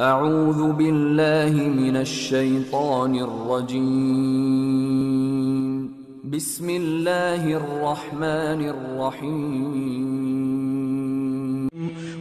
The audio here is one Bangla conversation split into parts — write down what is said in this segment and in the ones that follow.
أعوذ بالله من الشيطان الرجيم بسم الله الرحمن الرحيم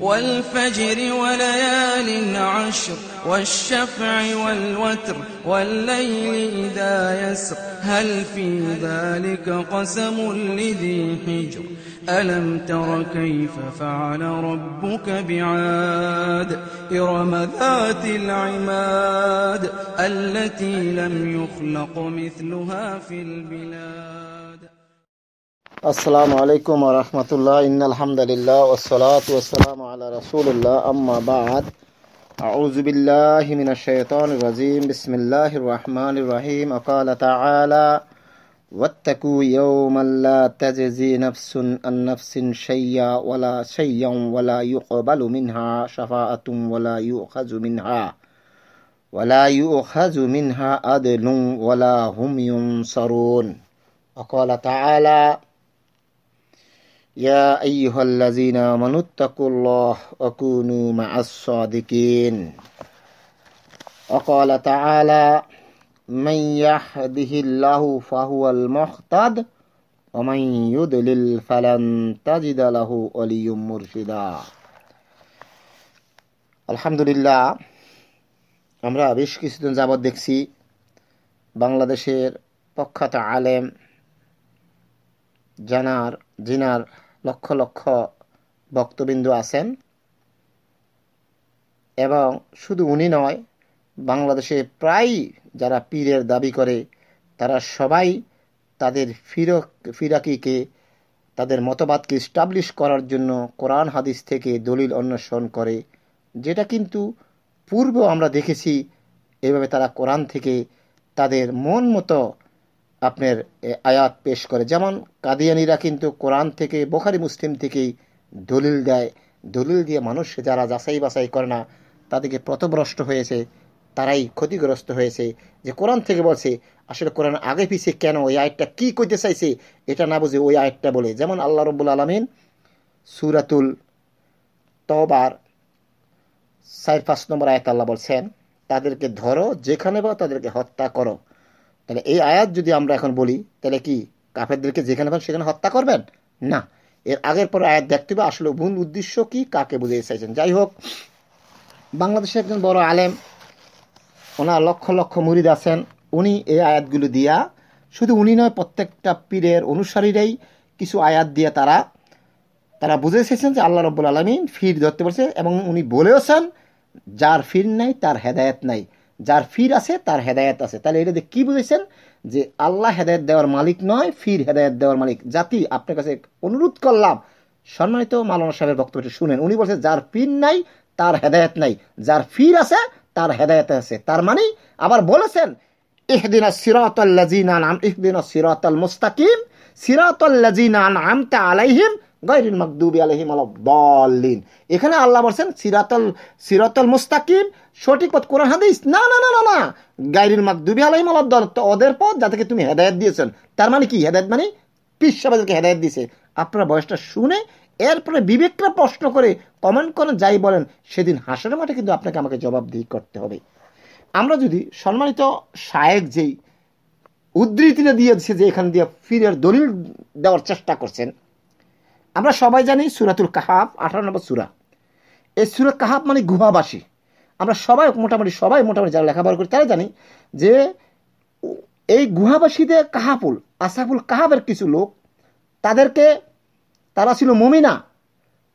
والفجر وليال عشر والشفع والوتر والليل إذا يسر هل في ذلك قسم لذي حجر ألم تر كيف فعل ربك بعاد إرم ذات العماد التي لم يخلق مثلها في البلاد السلام عليكم ورحمة الله إن الحمد لله والصلاة والسلام على رسول الله أما بعد أعوذ بالله من الشيطان الرجيم بسم الله الرحمن الرحيم قال تعالى واتقوا يوما لا تجزي نفس عن نفس شيئا ولا شيئا ولا يقبل منها شفاعة ولا يؤخذ منها ولا يؤخذ منها عدل ولا هم ينصرون وقال تعالى يا أيها الذين آمنوا اتقوا الله وكونوا مع الصادقين وقال تعالى من يهده الله فهو المحتد ومن يضلل فلن تجد له وليا مرشدا الحمد لله আমরা বেশ কিছুদিন যাবৎ দেখছি বাংলাদেশের প্রখ্যাত আলেম জানার জিনার লক্ষ লক্ষ বক্তবিন্দু আছেন এবং শুধু উনি নয় বাংলাদেশে প্রায় যারা পীরের দাবি করে তারা সবাই তাদের ফিরক ফিরাকিকে তাদের মতবাদকে স্টাবলিশ করার জন্য কোরআন হাদিস থেকে দলিল অন্বেষণ করে যেটা কিন্তু পূর্বেও আমরা দেখেছি এভাবে তারা কোরআন থেকে তাদের মন মতো আপনার আয়াত পেশ করে যেমন কাদিয়ানিরা কিন্তু কোরআন থেকে বোখারি মুসলিম থেকেই দলিল দেয় দলিল দিয়ে মানুষ যারা যাচাই বাছাই করে না তাদেরকে প্রতভ্রষ্ট হয়েছে তারাই ক্ষতিগ্রস্ত হয়েছে যে কোরআন থেকে বলছে আসলে কোরআন আগে পিছিয়ে কেন ওই আয়টা কী করতে চাইছে এটা না বুঝে ওই আয়টা বলে যেমন আল্লাহ রব্বুল আলমিন সুরাতুল তবার চার পাঁচ নম্বর আয়াত আল্লাহ বলছেন তাদেরকে ধরো যেখানে বা তাদেরকে হত্যা করো তাহলে এই আয়াত যদি আমরা এখন বলি তাহলে কি কাফেরদেরকে যেখানে পান সেখানে হত্যা করবেন না এর আগের পর আয়াত দেখতে হবে আসলে ভুল উদ্দেশ্য কি কাকে বুঝিয়ে চাইছেন যাই হোক বাংলাদেশের একজন বড় আলেম ওনার লক্ষ লক্ষ মুরিদ আছেন উনি এই আয়াতগুলো দিয়া শুধু উনি নয় প্রত্যেকটা পীরের অনুসারীরাই কিছু আয়াত দিয়ে তারা তারা বুঝে এসেছেন যে আল্লাহ রব্বুল আলমিন ফির ধরতে পারছে এবং উনি বলেওছেন যার ফির নাই তার হেদায়ত নাই যার ফির আছে তার হেদায়ত আছে তাহলে এটাতে কী বুঝেছেন যে আল্লাহ হেদায়ত দেওয়ার মালিক নয় ফির হেদায়ত দেওয়ার মালিক জাতি আপনার কাছে অনুরোধ করলাম সম্মানিত মালানা সাহেবের বক্তব্যটি শুনেন উনি বলছেন যার পীর নাই তার হেদায়ত নাই যার ফির আছে তার হেদায়তে আছে তার মানে আবার বলেছেন ইহদিনা লাজিনা নাম ইহদিনা সিরাতাল মুস্তাকিম সিরাতাল্লাজিনা নামতা আলাইহিম গৈরিন মকদুবি আলহিম আলদ্দিন এখানে আল্লাহ বলছেন সিরাতল সিরাতল মুস্তাকিম সঠিক পথ কোরআন হাদিস না না না না না গাইরিন মকদুবি আলহিম আলদ্দল তো ওদের পথ যাদেরকে তুমি হেদায়ত দিয়েছেন তার মানে কি হেদায়ত মানে পিস সাহেবকে হেদায়ত দিয়েছে আপনার বয়সটা শুনে এরপরে বিবেকরা প্রশ্ন করে কমেন্ট করে যাই বলেন সেদিন হাসের মাঠে কিন্তু আপনাকে আমাকে জবাব দিয়ে করতে হবে আমরা যদি সম্মানিত শায়েক যেই উদ্ধৃতিটা দিয়েছে যে এখান দিয়ে ফিরের দলিল দেওয়ার চেষ্টা করছেন আমরা সবাই জানি সুরাতুল কাহাব আঠারো নম্বর সুরা এই সুরা কাহাব মানে গুহাবাসী আমরা সবাই মোটামুটি সবাই মোটামুটি যারা লেখাপড়া করি তারা জানি যে এই গুহাবাসীদের কাহাপুল আসাফুল কাহাবের কিছু লোক তাদেরকে তারা ছিল মমিনা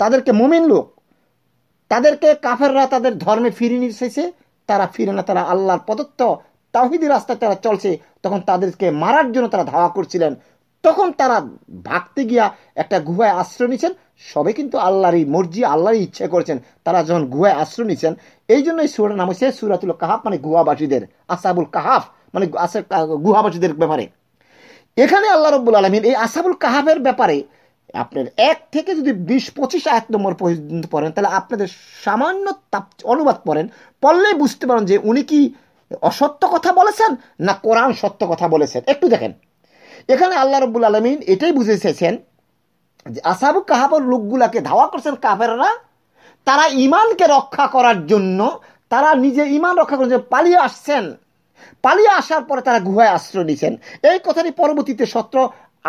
তাদেরকে মমিন লোক তাদেরকে কাফেররা তাদের ধর্মে ফিরিয়ে নিয়েছে তারা ফিরে না তারা আল্লাহর প্রদত্ত তাহিদি রাস্তায় তারা চলছে তখন তাদেরকে মারার জন্য তারা ধাওয়া করছিলেন তখন তারা ভাগতে গিয়া একটা গুহায় আশ্রয় নিয়েছেন সবে কিন্তু আল্লাহরই মর্জি আল্লাহরই ইচ্ছে করেছেন তারা যখন গুহায় আশ্রয় নিয়েছেন এই জন্যই সুরের নাম হচ্ছে সুরাতুল কাহাফ মানে গুহাবাসীদের আসাবুল কাহাফ মানে গুহাবাসীদের ব্যাপারে এখানে আল্লাহ রব্বুল আলমিন এই আসাবুল কাহাফের ব্যাপারে আপনার এক থেকে যদি বিশ পঁচিশ আয়াত নম্বর পর্যন্ত পড়েন তাহলে আপনাদের সামান্য তাপ অনুবাদ পড়েন পড়লেই বুঝতে পারেন যে উনি কি অসত্য কথা বলেছেন না কোরআন সত্য কথা বলেছেন একটু দেখেন এখানে আল্লাহ রব্বুল আলমিন এটাই বুঝে চেয়েছেন যে আসাবু কাহাবর লোকগুলাকে ধাওয়া করছেন কাহেররা তারা ইমানকে রক্ষা করার জন্য তারা নিজে ইমান রক্ষা করার জন্য পালিয়ে আসছেন পালিয়ে আসার পরে তারা গুহায় আশ্রয় নিয়েছেন এই কথাটি পরবর্তীতে সত্র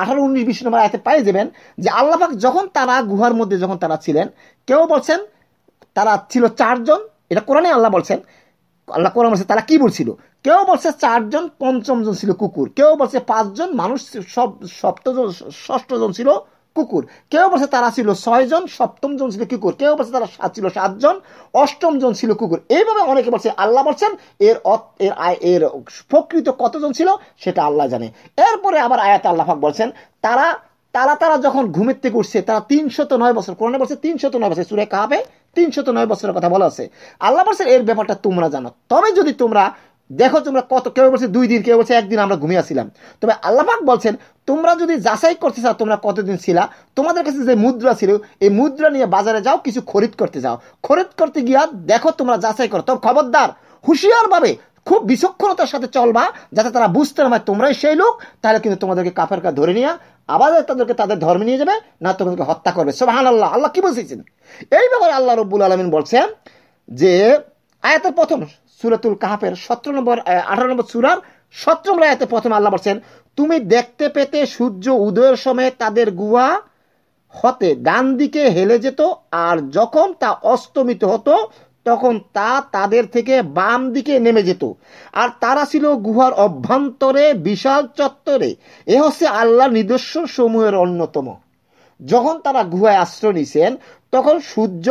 আঠারো উনিশ বিশ নম্বর আয়াতে পাই যাবেন যে আল্লাহাক যখন তারা গুহার মধ্যে যখন তারা ছিলেন কেউ বলছেন তারা ছিল চারজন এটা কোরআনে আল্লাহ বলছেন আল্লাহ কোরআন বলছে তারা কি বলছিল কেউ বলছে চারজন পঞ্চমজন ছিল কুকুর কেউ বলছে পাঁচজন মানুষ সব সপ্তজন ষষ্ঠজন ছিল কুকুর কেউ বলছে তারা ছিল ছয়জন সপ্তম জন ছিল কুকুর কেউ বলছে তারা সাত ছিল সাতজন অষ্টম জন ছিল কুকুর এইভাবে অনেকে বলছে আল্লাহ বলছেন এর এর এর প্রকৃত কতজন ছিল সেটা আল্লাহ জানে এরপরে আবার আয়াত আল্লাহাক বলছেন তারা তারা তারা যখন ঘুমের থেকে উঠছে তারা তিনশত নয় বছর কোরআনে বলছে তিনশত নয় বছর সুরে কাহাবে তিনশত নয় বছরের কথা বলা আছে আল্লাহ বলছেন এর ব্যাপারটা তোমরা জানো তবে যদি তোমরা দেখো তোমরা কত কেউ বলছে দুই দিন কেউ বলছে একদিন আমরা ঘুমিয়েছিলাম তবে আল্লাপাক বলছেন তোমরা যদি যাচাই করতে চাও তোমরা কতদিন ছিলা তোমাদের কাছে যে মুদ্রা ছিল এই মুদ্রা নিয়ে বাজারে যাও কিছু খরিদ করতে যাও খরিদ করতে গিয়া দেখো তোমরা যাচাই করো তো খবরদার হুঁশিয়ারভাবে খুব বিচক্ষণতার সাথে চলবা যাতে তারা বুঝতে না হয় তোমরাই সেই লোক তাহলে কিন্তু তোমাদেরকে কাপ ধরে নিয়ে আবার তাদেরকে তাদের ধর্মে নিয়ে যাবে না তোমাদেরকে হত্যা করবে হান আল্লাহ আল্লাহ কি বলছেন এই ব্যাপারে আল্লাহ রব্বুল আলমিন বলছেন যে আয়াতের প্রথম সুরাতুল কাহাফের সতেরো নম্বর আঠারো নম্বর সুরার সতেরো নম্বর আয়াতে প্রথম আল্লাহ বলছেন তুমি দেখতে পেতে সূর্য উদয়ের সময় তাদের গুহা হতে ডান দিকে হেলে যেত আর যখন তা অস্তমিত হতো তখন তা তাদের থেকে বাম দিকে নেমে যেত আর তারা ছিল গুহার অভ্যন্তরে বিশাল চত্বরে এ হচ্ছে আল্লাহ নিদর্শন সমূহের অন্যতম যখন তারা গুহায় আশ্রয় নিছেন তখন সূর্য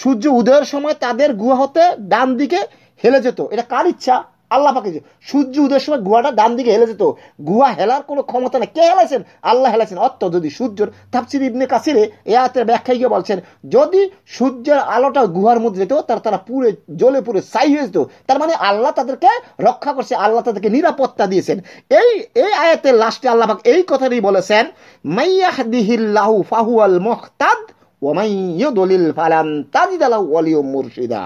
সূর্য উদয়ের সময় তাদের গুহা হতে ডান দিকে হেলে যেত এটা কার ইচ্ছা আল্লাহ পাকে সূর্য উদয়ের সময় গুহাটা ডান দিকে হেলে যেত গুহা হেলার কোনো ক্ষমতা নেই কে হেলেছেন আল্লাহ হেলাছেন অর্থ যদি সূর্যর তাপসির ইবনে কাসিরে এ আয়াতের ব্যাখ্যায় গিয়ে বলছেন যদি সূর্যের আলোটা গুহার মধ্যে যেত তারা তারা পুরে জ্বলে পুরে সাই হয়ে যেত তার মানে আল্লাহ তাদেরকে রক্ষা করছে আল্লাহ তাদেরকে নিরাপত্তা দিয়েছেন এই এই আয়াতের লাস্টে আল্লাহ পাক এই কথাটাই বলেছেন মাইয়াহ দিহিল্লাহু ফাহুয়াল মোহতাদ ومن يضلل فلن تجد له وليا مرشدا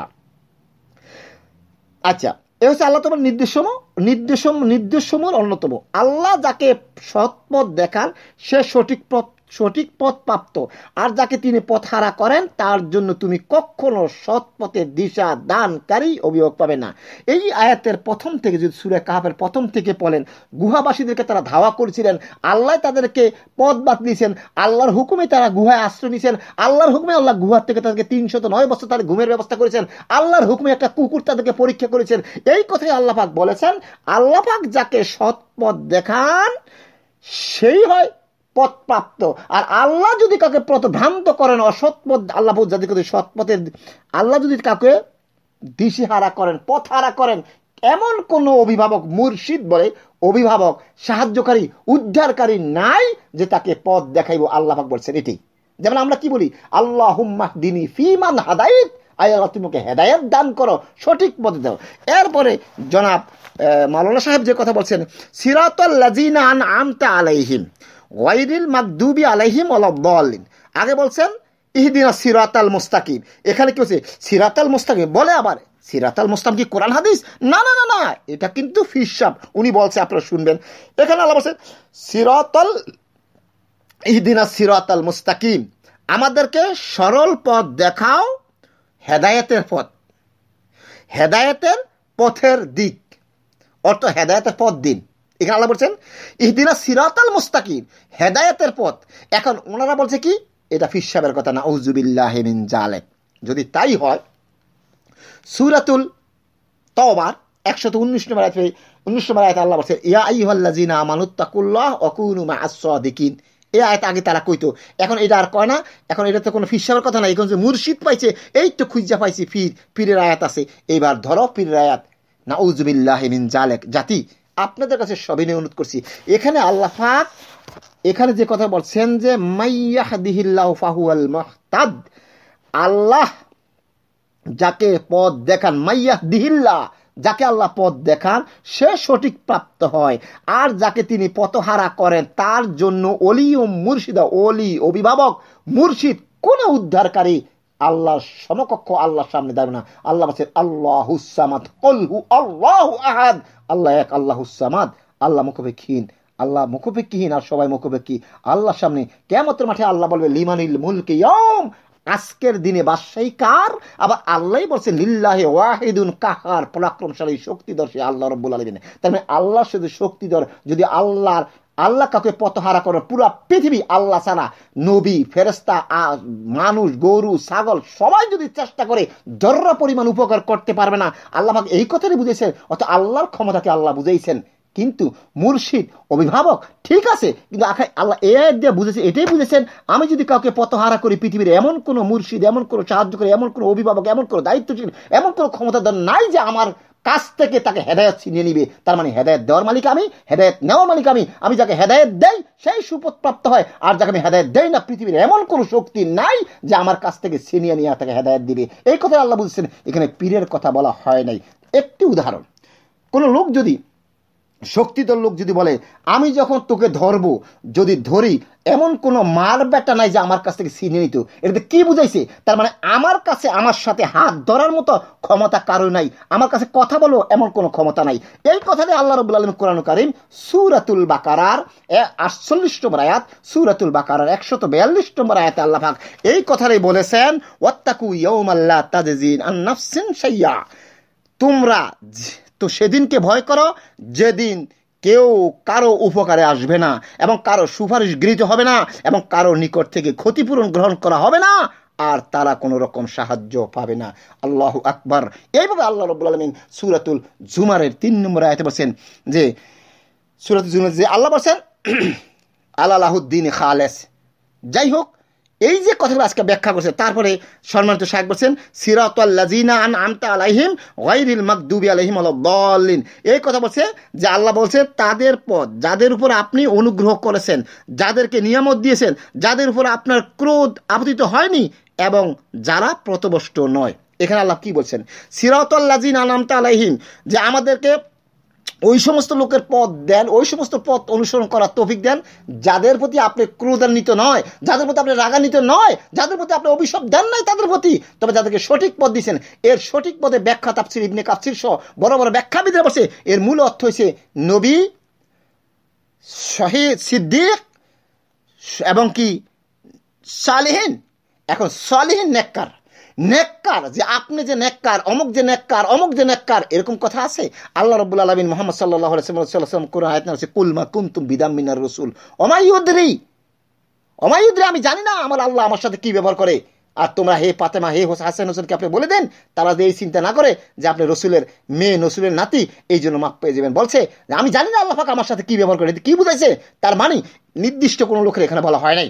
আচ্ছা এ হচ্ছে আল্লাহ তোমার নির্দেশম নির্দেশম নির্দেশসমূহের অন্যতম আল্লাহ যাকে সৎপথ দেখান সে সঠিক পথ সঠিক পথ প্রাপ্ত আর যাকে তিনি পথ হারা করেন তার জন্য তুমি কখনো সৎ পথে দিশা দানকারী অভিযোগ পাবে না এই আয়াতের প্রথম থেকে যদি সুরে কাহাবের প্রথম থেকে বলেন গুহাবাসীদেরকে তারা ধাওয়া করেছিলেন আল্লাহ তাদেরকে পথ বাদ দিয়েছেন আল্লাহর হুকুমে তারা গুহায় আশ্রয় নিয়েছেন আল্লাহর হুকুমে আল্লাহ গুহার থেকে তাদেরকে তিনশত নয় বছর তাদের ঘুমের ব্যবস্থা করেছেন আল্লাহর হুকুমে একটা কুকুর তাদেরকে পরীক্ষা করেছেন এই কথাই আল্লাহাক বলেছেন আল্লাহাক যাকে সৎ পথ দেখান সেই হয় পথপ্রাপ্ত আর আল্লাহ যদি কাউকে পথভ্রান্ত করেন অসৎপথ আল্লাহ যাদের যদি সৎপথের আল্লাহ যদি কাউকে দিশিহারা করেন পথহারা করেন এমন কোন অভিভাবক মুর্শিদ বলে অভিভাবক সাহায্যকারী উদ্ধারকারী নাই যে তাকে পথ দেখাইব আল্লাহাক বলছেন এটি যেমন আমরা কি বলি আল্লাহ হুম্মাহ দিনী ফিমান হাদাইত আয় আল্লাহ তুমি হেদায়ত দান করো সঠিক পথে দাও এরপরে জনাব মাওলানা সাহেব যে কথা বলছেন সিরাতুল্লাজিনা আন আমতা আলাইহিম ওয়াইরিল মাকদুবি আলাইহিম অলিন আগে বলছেন ইহদিনা সিরাতাল মুস্তাকিম এখানে কি হচ্ছে সিরাতাল মুস্তাকিম বলে আবার সিরাতাল মুস্তাম কি কোরআন হাদিস না না না না এটা কিন্তু ফিসাব উনি বলছে আপনারা শুনবেন এখানে আল্লাহ বলছেন সিরাতাল ইহদিনা সিরাতাল মুস্তাকিম আমাদেরকে সরল পথ দেখাও হেদায়েতের পথ হেদায়েতের পথের দিক অর্থ হেদায়েতের পথ দিন এখানে আল্লাহ বলছেন ইহদিনা সিরাতাল মুস্তাকিম হেদায়েতের পথ এখন ওনারা বলছে কি এটা ফিসাবের কথা না মিন জালেক যদি তাই হয় সুরাতুল তওবার একশত উনিশ নম্বর আয়াত উনিশ নম্বর আয়াত আল্লাহ বলছে ইয়া আইহাল্লাজিনা আমানুত্তাকুল্লাহ অকুনুমা আসদিকিন এ আয়াত আগে তারা কইতো এখন এটা আর কয় না এখন এটা তো কোনো ফিসাবের কথা না এখন যে মুর্শিদ পাইছে এই তো খুঁজা পাইছি ফির পীরের আয়াত আছে এইবার ধরো পীরের আয়াত না মিন জালেক জাতি আপনাদের কাছে সবিনয় অনুরোধ করছি এখানে আল্লাহ এখানে যে কথা বলছেন যে মাইয়াহদিহিল্লাহ ফাহুয়াল মহতাদ আল্লাহ যাকে পদ দেখান মাইয়াহ দিহিল্লা যাকে আল্লাহ পদ দেখান সে সঠিক প্রাপ্ত হয় আর যাকে তিনি পথহারা করেন তার জন্য অলি ও মুর্শিদা অলি অভিভাবক মুর্শিদ কোনো উদ্ধারকারী আল্লাহর সমকক্ষ আল্লাহর সামনে দাঁড়াবে না আল্লাহ বলছে আল্লাহ হুসামাদ কলহু আল্লাহ আহাদ আল্লাহ এক আল্লাহ হুসামাদ আল্লাহ মুখোপেক্ষীন আল্লাহ মুখোপেক্ষীহীন আর সবাই মুখোপেক্ষী আল্লাহর সামনে কেমতের মাঠে আল্লাহ বলবে লিমানিল মুলকে ইয়ম আজকের দিনে বাদশাহী কার আবার আল্লাহ বলছে লিল্লাহে ওয়াহিদুন কাহার পরাক্রমশালী শক্তিধর সে আল্লাহ রব্বুল আলমিনে তার মানে আল্লাহ শুধু শক্তিধর যদি আল্লাহর আল্লাহ কাউকে পথহারা করে পুরা পৃথিবী আল্লাহ ছাড়া নবী ফেরস্তা মানুষ গরু ছাগল সবাই যদি চেষ্টা করে জর্র পরিমাণ উপকার করতে পারবে না আল্লাহ এই কথাটি বুঝেছেন অত আল্লাহর ক্ষমতাকে আল্লাহ বুঝেছেন কিন্তু মুর্শিদ অভিভাবক ঠিক আছে কিন্তু আখাই আল্লাহ এ দিয়ে বুঝেছে এটাই বুঝেছেন আমি যদি কাউকে পথহারা করি পৃথিবীর এমন কোনো মুর্শিদ এমন কোনো সাহায্য করে এমন কোনো অভিভাবক এমন কোনো দায়িত্বশীল এমন কোনো ক্ষমতা নাই যে আমার কাছ থেকে তাকে হেদায়ত ছিনিয়ে নিবে তার মানে হেদায়ত দেওয়ার মালিক আমি হেদায়ত নেওয়ার মালিক আমি আমি যাকে হেদায়ত দেই সেই প্রাপ্ত হয় আর যাকে আমি হেদায়ত দেই না পৃথিবীর এমন কোনো শক্তি নাই যে আমার কাছ থেকে ছিনিয়ে নিয়ে তাকে হেদায়ত দিবে এই কথা আল্লাহ বলছেন এখানে পীরের কথা বলা হয় নাই একটি উদাহরণ কোনো লোক যদি শক্তিধর লোক যদি বলে আমি যখন তোকে ধরবো যদি ধরি এমন কোনো মার ব্যাটা নাই যে আমার কাছ থেকে ছিনিয়ে নিত এটাতে কি বুঝাইছে তার মানে আমার কাছে আমার সাথে হাত ধরার মতো ক্ষমতা কারো নাই আমার কাছে কথা বলো এমন কোনো ক্ষমতা নাই এই কথাটি আল্লাহ রবুল আলম কোরআন করিম সুরাতুল বাকারার আটচল্লিশ নম্বর আয়াত সুরাতুল বাকারার একশত বিয়াল্লিশ নম্বর আয়াতে আল্লাহ এই কথাটাই বলেছেন ওত্তাকু ইয়ৌমাল্লা তাজিন আন্নাফসিন সাইয়া তোমরা তো সেদিনকে ভয় করো যেদিন কেউ কারো উপকারে আসবে না এবং কারো সুপারিশ গৃহীত হবে না এবং কারো নিকট থেকে ক্ষতিপূরণ গ্রহণ করা হবে না আর তারা কোনো রকম সাহায্য পাবে না আল্লাহ আকবর এইভাবে আল্লাহ রব আলমিন সুরাতুল জুমারের তিন নম্বর আয়তে বলছেন যে সুরাতুল জুমার যে আল্লাহ বসেন আল্লাহুদ্দিন খালেস যাই হোক এই যে কথাগুলো আজকে ব্যাখ্যা করছে তারপরে সম্মানিত সাহেব বলছেন সিরাতাল্লাজিনা আন আমতা আলাইহিম ওয়াইরিল মাকদুবি আলাইহিম আলিন এই কথা বলছে যে আল্লাহ বলছে তাদের পথ যাদের উপর আপনি অনুগ্রহ করেছেন যাদেরকে নিয়ামত দিয়েছেন যাদের উপর আপনার ক্রোধ আপতিত হয়নি এবং যারা প্রতবষ্ট নয় এখানে আল্লাহ কি বলছেন জিন আনামতা আলাইহিম যে আমাদেরকে ওই সমস্ত লোকের পথ দেন ওই সমস্ত পথ অনুসরণ করার তফিক দেন যাদের প্রতি আপনি ক্রোধান্বিত নয় যাদের প্রতি আপনি রাগান্বিত নয় যাদের প্রতি আপনি অভিশাপ দেন নাই তাদের প্রতি তবে যাদেরকে সঠিক পথ দিয়েছেন এর সঠিক পথে ব্যাখ্যা তাপসির ইবনে কাপসির সহ বড় বড় ব্যাখ্যা বিদ্রে বসে এর মূল অর্থ হয়েছে নবী শহীদ সিদ্দিক এবং কি সালেহীন এখন সালেহীন নেককার নেককার যে আপনি যে নেককার অমুক যে নেককার অমুক যে নেককার এরকম কথা আছে আল্লাহ রবুল আলমিন মোহাম্মদ সাল্লাহ সাল্লাম কোরআন আয়াত আছে কুলমা কুন্তুম বিদাম মিনার রসুল অমায়ুদ্রি অমায়ুদ্রি আমি জানি না আমার আল্লাহ আমার সাথে কি ব্যবহার করে আর তোমরা হে পাতেমা হে হাসান হোসেনকে আপনি বলে দেন তারা যে এই চিন্তা না করে যে আপনি রসুলের মেয়ে নসুলের নাতি এই জন্য মাপ পেয়ে যাবেন বলছে আমি জানি না আল্লাহ পাক আমার সাথে কী ব্যবহার করে কি বুঝাইছে তার মানে নির্দিষ্ট কোনো লোকের এখানে বলা হয় নাই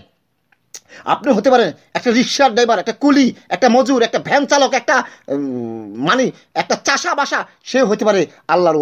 আপনি হতে পারেন একটা রিক্সার ড্রাইভার একটা কুলি একটা মজুর একটা ভ্যান চালক একটা মানে একটা চাষা বাসা সে হতে পারে আল্লাহর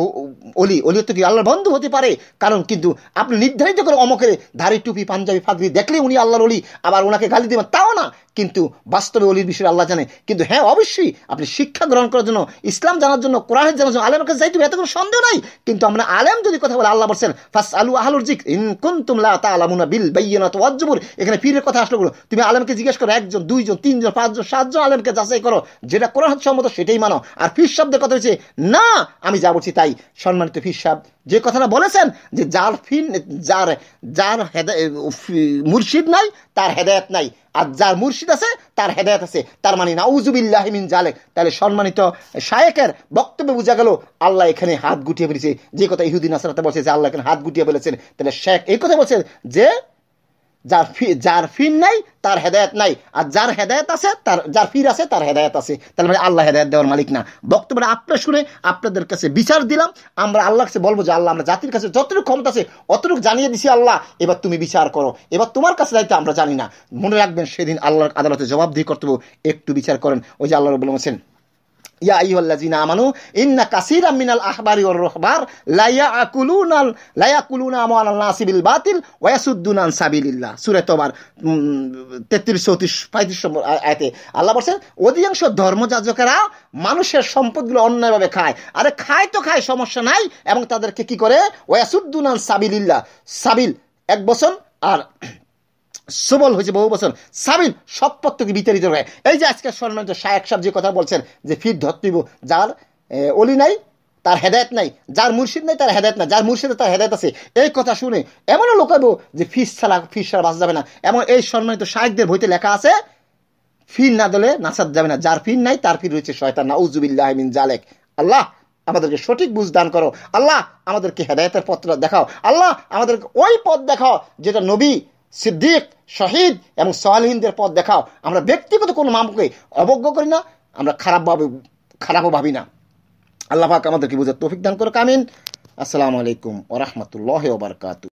অলি অলি তো কি আল্লাহর বন্ধু হতে পারে কারণ কিন্তু আপনি নির্ধারিত করে অমকের ধারি টুপি পাঞ্জাবি ফাগরি দেখলে উনি আল্লাহর অলি আবার ওনাকে গালি দেবেন তাও না কিন্তু বাস্তবে অলির বিষয়ে আল্লাহ জানে কিন্তু হ্যাঁ অবশ্যই আপনি শিক্ষা গ্রহণ করার জন্য ইসলাম জানার জন্য কোরআন জানার জন্য আলেমের কাছে যাইতে হবে এত কোনো সন্দেহ নাই কিন্তু আমরা আলেম যদি কথা বলে আল্লাহ বলছেন ফাস আলু আহলুর জিক ইন কুন তুমলা তা আলামুনা বিল বাইয়ানা তো অজ্জবুর এখানে পীরের কথা আসলো তুমি আলেমকে জিজ্ঞেস করো একজন দুইজন তিনজন পাঁচজন সাতজন আলেমকে যাচাই করো যেটা কোরআন সম্মত সেটাই মানো আর ফির শব্দের কথা হচ্ছে না আমি যা বলছি তাই সম্মানিত ফির সাহেব যে কথাটা বলেছেন যে যার ফিন যার যার মুর্শিদ নাই তার হেদায়ত নাই আর যার মুর্শিদ আছে তার হেদায়ত আছে তার মানে নাউজুবিল্লাহ মিন জালেক তাহলে সম্মানিত শায়েকের বক্তব্যে বোঝা গেল আল্লাহ এখানে হাত গুটিয়ে ফেলেছে যে কথা ইহুদিন আসরাতে বলছে যে আল্লাহ এখানে হাত গুটিয়ে ফেলেছেন তাহলে শেখ এই কথা বলছে যে যার যার ফির নাই তার হেদায়ত নাই আর যার হেদায়ত আছে তার যার ফির আছে তার হেদায়ত আছে তাহলে মানে আল্লাহ হেদায়ত দেওয়ার মালিক না বক্তব্যটা মানে আপনার শুনে আপনাদের কাছে বিচার দিলাম আমরা আল্লাহ কাছে বলবো যে আল্লাহ আমরা জাতির কাছে যতটুকু ক্ষমতা আছে অতটুকু জানিয়ে দিছি আল্লাহ এবার তুমি বিচার করো এবার তোমার কাছে দায়িত্ব আমরা জানি না মনে রাখবেন সেদিন আল্লাহর আদালতে জবাবদিহি করতে একটু বিচার করেন ওই যে আল্লাহ বলেছেন ইয়া আইহল্লাজিনা আমানু ইন্না কাসির মিনাল আহবারি ওর রহবার লাইয়া আকুলুনাল লাইয়া কুলুনা আমাল নাসিবিল বাতিল ওয়াসুদ্দুনান সাবিলিল্লাহ সুরে তোবার তেত্রিশ চৌত্রিশ পঁয়ত্রিশ নম্বর আয়তে আল্লাহ বলছেন অধিকাংশ ধর্মযাজকেরা মানুষের সম্পদগুলো অন্যায়ভাবে খায় আরে খায় তো খায় সমস্যা নাই এবং তাদেরকে কি করে ওয়াসুদ্দুনান সাবিলিল্লাহ সাবিল এক বছর আর সবল হয়েছে বহু বছর সাবিল সব পত্রকে বিতাড়িত হয় এই যে আজকে স্বর্ণ শায়ক সাহেব যে কথা বলছেন যে ফির ধরতেইব যার অলি নাই তার হেদায়ত নাই যার মুর্শিদ নাই তার হেদায়ত না যার মুর্শিদে তার হেদায়ত আছে এই কথা শুনে এমনও লোকাবো যে ফিস ছাড়া ফিস ছাড়া বাঁচা যাবে না এবং এই সম্মানিত শাহেকদের বইতে লেখা আছে ফির না দলে নাচাত যাবে না যার ফির নাই তার ফির রয়েছে শয়তান না উজুবিল্লাহ মিন জালেক আল্লাহ আমাদেরকে সঠিক বুঝ দান করো আল্লাহ আমাদেরকে হেদায়তের পত্র দেখাও আল্লাহ আমাদেরকে ওই পথ দেখাও যেটা নবী সিদ্দিক শহীদ এবং সোয়ালহীনদের পথ দেখাও আমরা ব্যক্তিগত কোনো মামুকে অবজ্ঞ করি না আমরা খারাপভাবে খারাপও ভাবি না আল্লাহ পাক আমাদেরকে বুঝে তৌফিক দান করে কামিন আসসালামু আলাইকুম ওরহমতুল্লাহ ওবরকাত